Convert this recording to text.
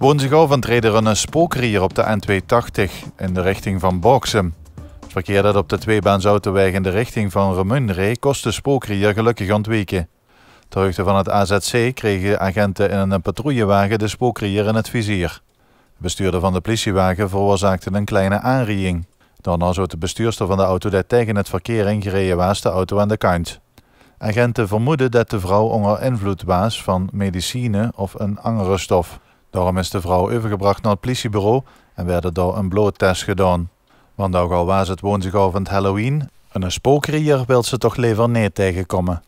Woonzegouwend reden er een spookrier op de N280 in de richting van Boxem. Het verkeer dat op de tweebaansautoweg in de richting van Remunre kostte de spookrier gelukkig ontweken. Ter hoogte van het AZC kregen agenten in een patrouillewagen de spookrier in het vizier. De bestuurder van de politiewagen veroorzaakte een kleine aanrijding. Daarna zoot de bestuurster van de auto dat tegen het verkeer ingereden was de auto aan de kant. Agenten vermoeden dat de vrouw onder invloed was van medicijnen of een andere stof. Daarom is de vrouw overgebracht naar het politiebureau en werd daar een bloedtest gedaan. Want ook al was het woon zich Halloween, een spookrier wil ze toch liever niet tegenkomen.